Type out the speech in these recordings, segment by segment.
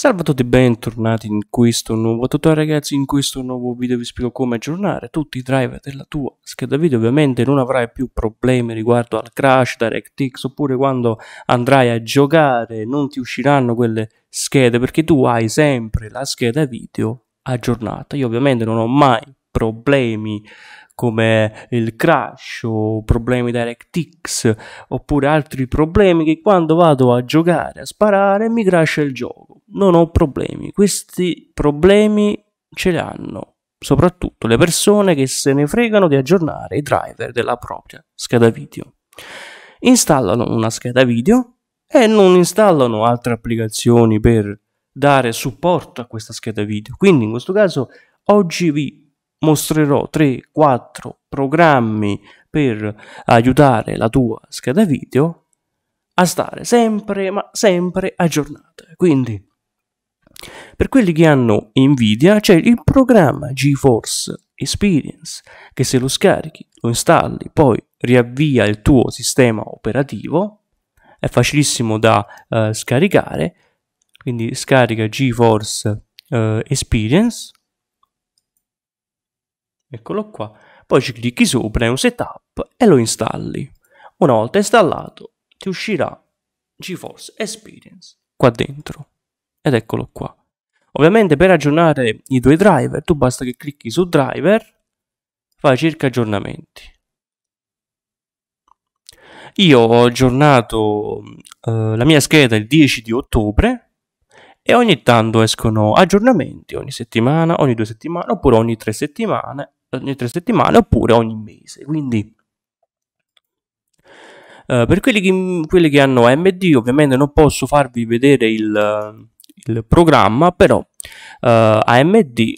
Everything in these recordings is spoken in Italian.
Salve a tutti bentornati in questo nuovo tutorial ragazzi, in questo nuovo video vi spiego come aggiornare tutti i driver della tua scheda video, ovviamente non avrai più problemi riguardo al crash, DirectX oppure quando andrai a giocare non ti usciranno quelle schede perché tu hai sempre la scheda video aggiornata, io ovviamente non ho mai problemi come il crash o problemi DirectX oppure altri problemi che quando vado a giocare, a sparare, mi crasha il gioco. Non ho problemi. Questi problemi ce li hanno soprattutto le persone che se ne fregano di aggiornare i driver della propria scheda video. Installano una scheda video e non installano altre applicazioni per dare supporto a questa scheda video. Quindi in questo caso oggi vi mostrerò 3-4 programmi per aiutare la tua scheda video a stare sempre, ma sempre aggiornata. Quindi, per quelli che hanno Nvidia, c'è il programma GeForce Experience, che se lo scarichi, lo installi, poi riavvia il tuo sistema operativo, è facilissimo da eh, scaricare, quindi scarica GeForce eh, Experience, Eccolo qua. Poi ci clicchi sopra, è un setup e lo installi. Una volta installato ti uscirà GeForce Experience qua dentro. Ed eccolo qua. Ovviamente per aggiornare i tuoi driver tu basta che clicchi su driver, fai circa aggiornamenti. Io ho aggiornato eh, la mia scheda il 10 di ottobre e ogni tanto escono aggiornamenti ogni settimana, ogni due settimane oppure ogni tre settimane ogni tre settimane oppure ogni mese. Quindi Uh, per quelli che, quelli che, hanno AMD ovviamente non posso farvi vedere il, il programma, però uh, eh, AMD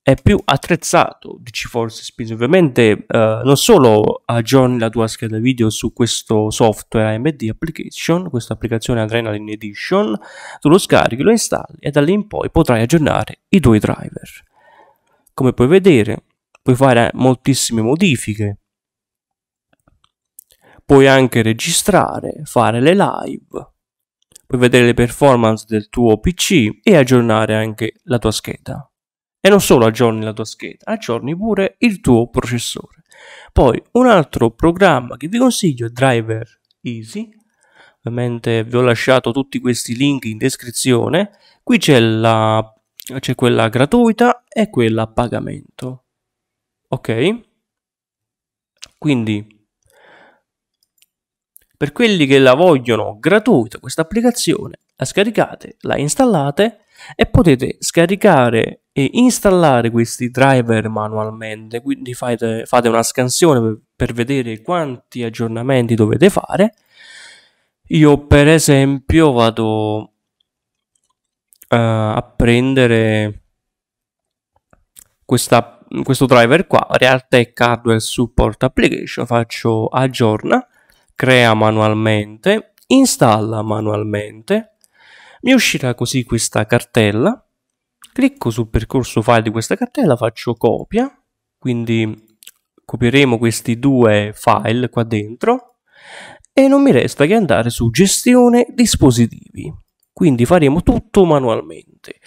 è più attrezzato di GeForce Spins. Ovviamente uh, non solo aggiorni la tua scheda video su questo software AMD Application, questa applicazione Adrenaline Edition, tu lo scarichi, lo installi e da lì in poi potrai aggiornare i tuoi driver come puoi vedere puoi fare moltissime modifiche puoi anche registrare fare le live puoi vedere le performance del tuo pc e aggiornare anche la tua scheda e non solo aggiorni la tua scheda aggiorni pure il tuo processore poi un altro programma che vi consiglio è driver easy ovviamente vi ho lasciato tutti questi link in descrizione qui c'è la c'è quella gratuita e quella a pagamento. Ok? Quindi per quelli che la vogliono gratuita questa applicazione, la scaricate, la installate e potete scaricare e installare questi driver manualmente, quindi fate, fate una scansione per, per vedere quanti aggiornamenti dovete fare. Io per esempio vado uh, a prendere questa, questo driver qua, Realtek Hardware Support Application, faccio aggiorna, crea manualmente, installa manualmente, mi uscirà così questa cartella, clicco sul percorso file di questa cartella, faccio copia, quindi copieremo questi due file qua dentro e non mi resta che andare su gestione dispositivi. Quindi faremo tutto manualmente.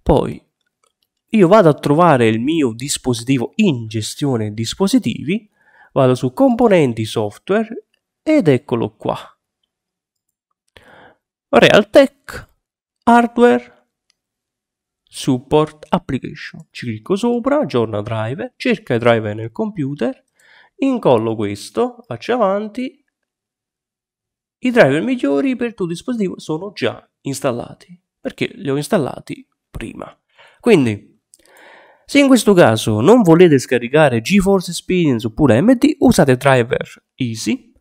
Poi io vado a trovare il mio dispositivo in gestione dispositivi, vado su componenti software ed eccolo qua. Realtek, hardware, support application. Ci clicco sopra, aggiorna driver, cerca i driver nel computer, incollo questo, faccio avanti. I driver migliori per il tuo dispositivo sono già installati, perché li ho installati prima. Quindi, se in questo caso non volete scaricare GeForce Experience oppure MD, usate driver Easy,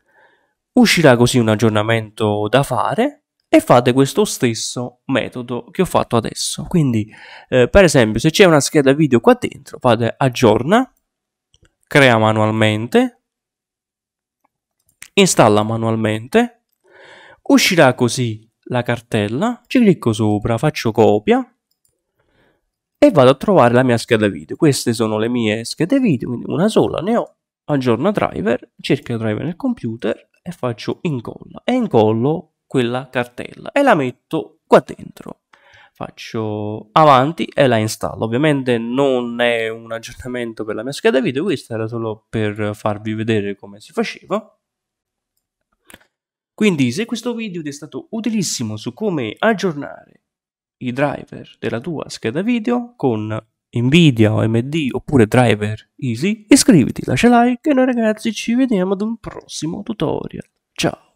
uscirà così un aggiornamento da fare e fate questo stesso metodo che ho fatto adesso. Quindi, eh, per esempio, se c'è una scheda video qua dentro, fate aggiorna, crea manualmente, installa manualmente, uscirà così la cartella, ci clicco sopra, faccio copia e vado a trovare la mia scheda video. Queste sono le mie schede video, quindi una sola ne ho, aggiorno driver, cerco driver nel computer e faccio incolla e incollo quella cartella e la metto qua dentro. Faccio avanti e la installo. Ovviamente non è un aggiornamento per la mia scheda video, questo era solo per farvi vedere come si faceva. Quindi se questo video ti è stato utilissimo su come aggiornare i driver della tua scheda video con Nvidia o AMD oppure driver easy, iscriviti, lascia like e noi ragazzi ci vediamo ad un prossimo tutorial. Ciao!